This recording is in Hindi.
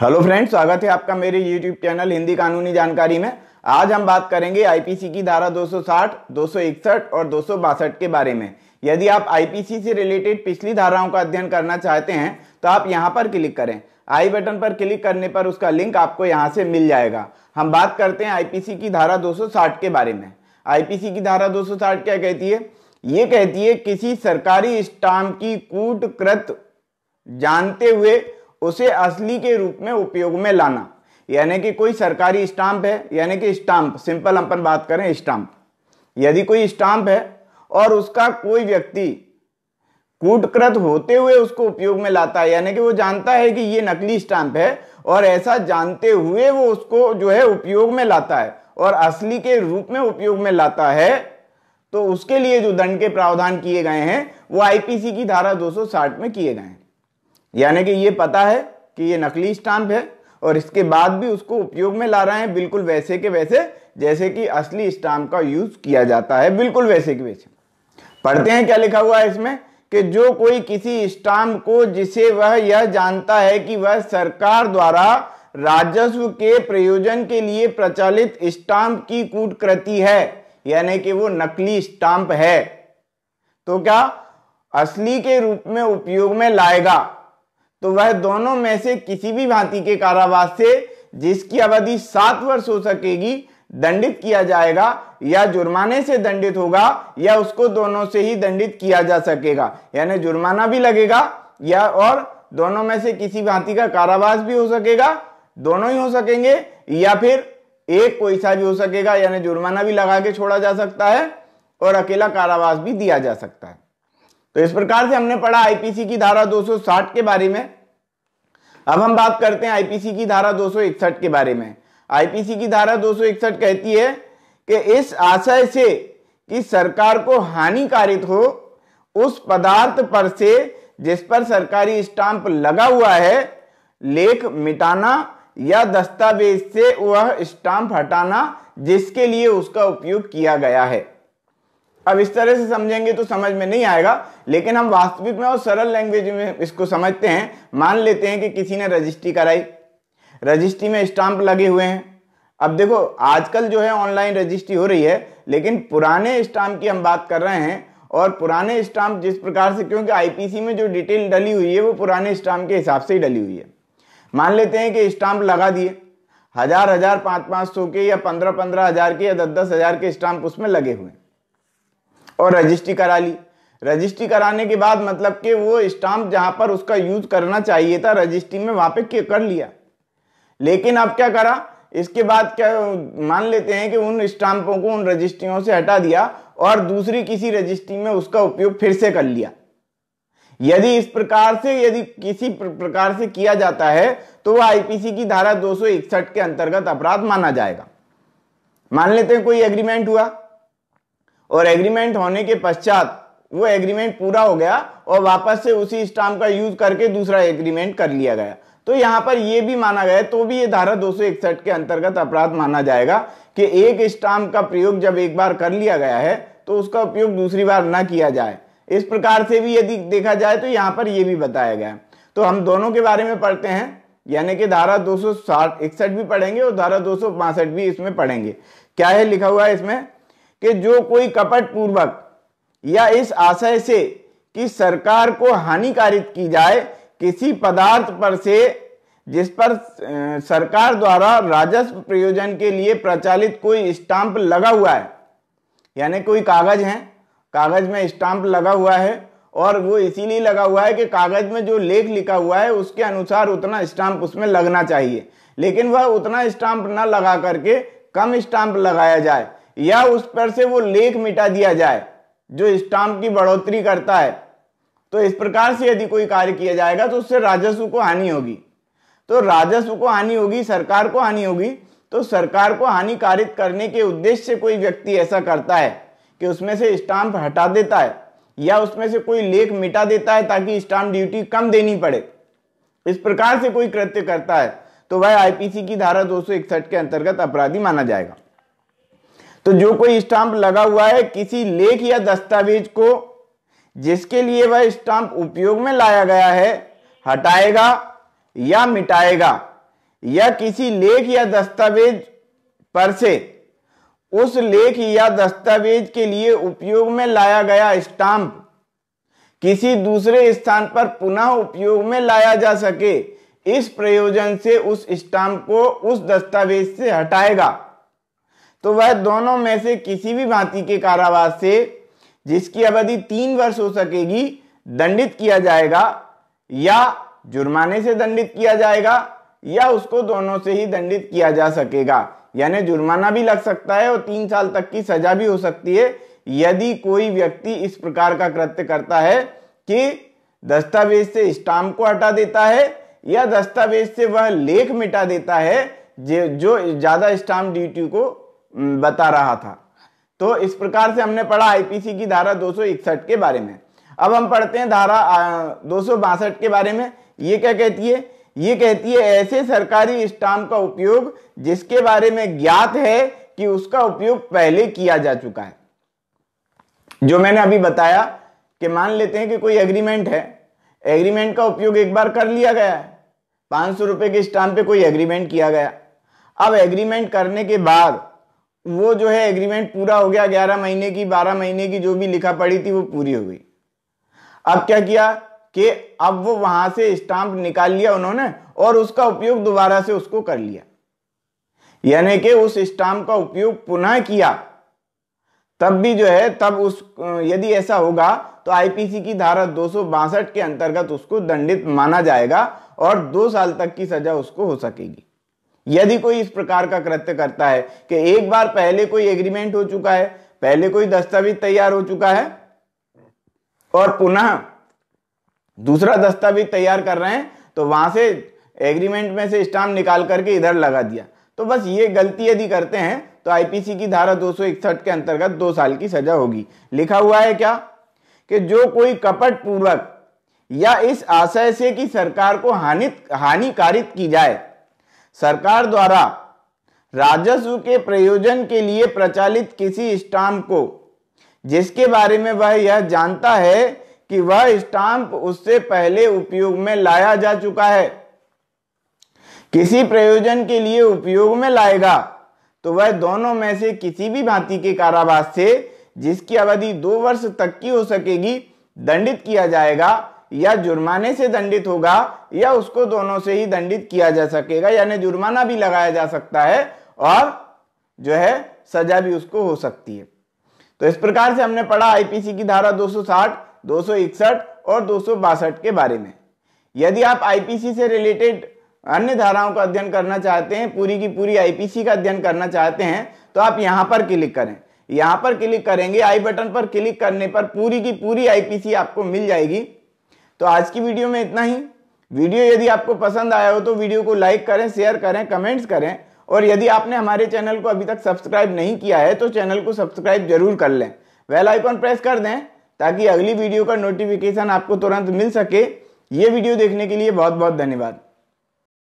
हेलो फ्रेंड्स स्वागत है आपका मेरे यूट्यूब चैनल हिंदी कानूनी जानकारी में आज हम बात करेंगे आईपीसी की धारा 260, 261 और दो के बारे में यदि आप आईपीसी से रिलेटेड पिछली धाराओं का अध्ययन करना चाहते हैं तो आप यहां पर क्लिक करें आई बटन पर क्लिक करने पर उसका लिंक आपको यहां से मिल जाएगा हम बात करते हैं आईपीसी की धारा 260 के बारे में आईपीसी की धारा 260 क्या कहती है ये कहती है किसी सरकारी स्टाम्प की कूटकृत जानते हुए उसे असली के रूप में उपयोग में लाना यानी कि कोई सरकारी स्टाम्प है यानी कि स्टाम्प सिंपल अपन बात करें स्टाम्प यदि कोई स्टाम्प है और उसका कोई व्यक्ति कूटकृत होते हुए उसको उपयोग में लाता है यानी कि वो जानता है कि ये नकली स्टाम्प है और ऐसा जानते हुए वो उसको जो है उपयोग में लाता है और असली के रूप में उपयोग में लाता है तो उसके लिए जो दंड के प्रावधान किए गए हैं वो आईपीसी की धारा 260 में किए गए हैं यानी कि ये पता है कि ये नकली स्टाम्प है और इसके बाद भी उसको उपयोग में ला रहे हैं बिल्कुल वैसे के वैसे जैसे कि असली स्टाम्प का यूज किया जाता है बिल्कुल वैसे के वैसे पढ़ते हैं क्या लिखा हुआ है इसमें कि जो कोई किसी स्टाम्प को जिसे वह यह जानता है कि वह सरकार द्वारा राजस्व के प्रयोजन के लिए प्रचलित स्टाम्प की कूटकृति है यानी कि वो नकली स्टाम्प है तो क्या असली के रूप में उपयोग में लाएगा तो वह दोनों में से किसी भी भांति के कारावास से जिसकी अवधि सात वर्ष हो सकेगी दंडित किया जाएगा या जुर्माने से दंडित होगा या उसको दोनों से ही दंडित किया जा सकेगा यानी जुर्माना भी लगेगा या और दोनों में से किसी भांति का कारावास भी हो सकेगा दोनों ही हो सकेंगे या फिर एक कोई सा भी हो सकेगा यानी जुर्माना भी लगा के छोड़ा जा सकता है और अकेला कारावास भी दिया जा सकता है तो इस प्रकार से हमने पढ़ा आईपीसी की धारा 260 के बारे में अब हम बात करते हैं आईपीसी की धारा 261 के बारे में आईपीसी की धारा 261 कहती है कि इस आशय से कि सरकार को हानिकारित हो उस पदार्थ पर से जिस पर सरकारी स्टाम्प लगा हुआ है लेख मिटाना या दस्तावेज से वह स्टाम्प हटाना जिसके लिए उसका उपयोग किया गया है अब इस तरह से समझेंगे तो समझ में नहीं आएगा लेकिन हम वास्तविक में और सरल लैंग्वेज में इसको समझते हैं मान लेते हैं कि किसी ने रजिस्ट्री कराई रजिस्ट्री में स्टाम्प लगे हुए हैं अब देखो आजकल जो है ऑनलाइन रजिस्ट्री हो रही है लेकिन पुराने स्टाम्प की हम बात कर रहे हैं और पुराने स्टाम्प जिस प्रकार से क्योंकि आईपीसी में जो डिटेल डली हुई है वो पुराने स्टाम्प के हिसाब से ही डली हुई है मान लेते हैं कि स्टाम्प लगा दिए हजार हजार पाँच पाँच सौ के या पंद्रह पंद्रह हजार के या दस दस हजार के स्टाम्प उसमें लगे हुए हैं और रजिस्ट्री करा ली रजिस्ट्री कराने के बाद मतलब कि वो स्टाम्प जहाँ पर उसका यूज करना चाहिए था रजिस्ट्री में वहाँ पे कर लिया लेकिन अब क्या करा इसके बाद क्या मान लेते हैं कि उन स्टाम्पों को उन रजिस्ट्रियों से हटा दिया और दूसरी किसी रजिस्ट्री में उसका उपयोग फिर से कर लिया यदि इस प्रकार से यदि किसी प्रकार से किया जाता है तो वह आईपीसी की धारा दो के अंतर्गत अपराध माना जाएगा मान लेते हैं कोई एग्रीमेंट हुआ और एग्रीमेंट होने के पश्चात वो एग्रीमेंट पूरा हो गया और वापस से उसी स्टाम्प का यूज करके दूसरा एग्रीमेंट कर लिया गया तो यहाँ पर यह भी माना गया तो भी ये धारा दो के अंतर्गत अपराध माना जाएगा कि एक स्टाम्प का प्रयोग जब एक बार कर लिया गया है तो उसका उपयोग दूसरी बार ना किया जाए इस प्रकार से भी यदि देखा जाए तो यहाँ पर यह भी बताया गया तो हम दोनों के बारे में पढ़ते हैं यानी कि धारा दो सौ भी पढ़ेंगे और धारा दो भी इसमें पढ़ेंगे क्या है लिखा हुआ है इसमें कि जो कोई कपट पूर्वक या इस आशय से कि सरकार को हानिकारित की जाए किसी पदार्थ पर से जिस पर सरकार द्वारा राजस्व प्रयोजन के लिए प्रचालित कोई स्टाम्प लगा हुआ है यानी कोई कागज है कागज में स्टाम्प लगा हुआ है और वो इसीलिए लगा हुआ है कि कागज में जो लेख लिखा हुआ है उसके अनुसार उतना स्टाम्प उसमें लगना चाहिए लेकिन वह उतना स्टाम्प न लगा करके कम स्टाम्प लगाया जाए या उस पर से वो लेख मिटा दिया जाए जो स्टाम्प की बढ़ोतरी करता है तो इस प्रकार से यदि कोई कार्य किया जाएगा तो उससे राजस्व को हानि होगी तो राजस्व को हानि होगी सरकार को हानि होगी तो सरकार को हानिकारित करने के उद्देश्य से कोई व्यक्ति ऐसा करता है कि उसमें से स्टाम्प हटा देता है या उसमें से कोई लेख मिटा देता है ताकि स्टाम्प ड्यूटी कम देनी पड़े इस प्रकार से कोई कृत्य करता है तो वह आईपीसी की धारा दो के अंतर्गत अपराधी माना जाएगा तो जो कोई स्टाम्प लगा हुआ है किसी लेख या दस्तावेज को जिसके लिए वह स्टाम्प उपयोग में लाया गया है हटाएगा या मिटाएगा या किसी लेख या दस्तावेज पर से उस लेख या दस्तावेज के लिए उपयोग में लाया गया स्टाम्प किसी दूसरे स्थान पर पुनः उपयोग में लाया जा सके इस प्रयोजन से उस स्टाम्प को उस दस्तावेज से हटाएगा तो वह दोनों में से किसी भी भांति के कारावास से जिसकी अवधि तीन वर्ष हो सकेगी दंडित किया जाएगा या जुर्माने से दंडित किया जाएगा या उसको दोनों से ही दंडित किया जा सकेगा यानी जुर्माना भी लग सकता है और तीन साल तक की सजा भी हो सकती है यदि कोई व्यक्ति इस प्रकार का कृत्य करता है कि दस्तावेज से स्टाम्प को हटा देता है या दस्तावेज से वह लेख मिटा देता है जो ज्यादा स्टाम्प ड्यूटी को बता रहा था तो इस प्रकार से हमने पढ़ा आईपीसी की धारा दो के बारे में अब हम पढ़ते हैं धारा दो के बारे में ये क्या कहती है ये कहती है ऐसे सरकारी स्टाम्प का उपयोग जिसके बारे में ज्ञात है कि उसका उपयोग पहले किया जा चुका है जो मैंने अभी बताया कि मान लेते हैं कि कोई एग्रीमेंट है एग्रीमेंट का उपयोग एक बार कर लिया गया है पांच सौ रुपए के स्टाम्प पे कोई एग्रीमेंट किया गया अब एग्रीमेंट करने के बाद वो जो है एग्रीमेंट पूरा हो गया ग्यारह महीने की बारह महीने की जो भी लिखा पड़ी थी वो पूरी हो गई अब क्या किया कि अब वो वहां से स्टाम्प निकाल लिया उन्होंने और उसका उपयोग दोबारा से उसको कर लिया यानी कि उस स्टाम्प का उपयोग पुनः किया तब भी जो है तब उस यदि ऐसा होगा तो आईपीसी की धारा दो के अंतर्गत उसको दंडित माना जाएगा और दो साल तक की सजा उसको हो सकेगी यदि कोई इस प्रकार का कृत्य करता है कि एक बार पहले कोई एग्रीमेंट हो चुका है पहले कोई दस्तावेज तैयार हो चुका है और पुनः दूसरा दस्तावेज तैयार कर रहे हैं तो वहां से एग्रीमेंट में से स्टाम्प निकाल करके इधर लगा दिया तो बस ये गलती यदि करते हैं तो आईपीसी की धारा दो के अंतर्गत दो साल की सजा होगी लिखा हुआ है क्या कि जो कोई कपट पूर्वक या इस आशय से कि सरकार को हानित हानिकारित की जाए सरकार द्वारा राजस्व के प्रयोजन के लिए प्रचालित किसी स्टाम्प को जिसके बारे में वह यह जानता है कि वह स्टाम्प उससे पहले उपयोग में लाया जा चुका है किसी प्रयोजन के लिए उपयोग में लाएगा तो वह दोनों में से किसी भी भांति के कारावास से जिसकी अवधि दो वर्ष तक की हो सकेगी दंडित किया जाएगा या जुर्माने से दंडित होगा या उसको दोनों से ही दंडित किया जा सकेगा यानी जुर्माना भी लगाया जा सकता है और जो है सजा भी उसको हो सकती है तो इस प्रकार से हमने पढ़ा आईपीसी की धारा 260, 261 और दो के बारे में यदि आप आईपीसी से रिलेटेड अन्य धाराओं का अध्ययन करना चाहते हैं पूरी की पूरी आईपीसी का अध्ययन करना चाहते हैं तो आप यहां पर क्लिक करें यहां पर क्लिक करेंगे आई बटन पर क्लिक करने पर पूरी की पूरी आईपीसी आपको मिल जाएगी तो आज की वीडियो में इतना ही वीडियो यदि आपको पसंद आया हो तो वीडियो को लाइक करें शेयर करें कमेंट्स करें और यदि आपने हमारे चैनल को अभी तक सब्सक्राइब नहीं किया है तो चैनल को सब्सक्राइब जरूर कर लें वेल आइकॉन प्रेस कर दें ताकि अगली वीडियो का नोटिफिकेशन आपको तुरंत मिल सके ये वीडियो देखने के लिए बहुत बहुत धन्यवाद